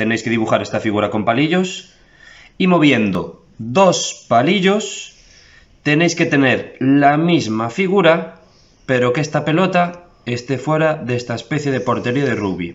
Tenéis que dibujar esta figura con palillos y moviendo dos palillos tenéis que tener la misma figura pero que esta pelota esté fuera de esta especie de portería de rugby.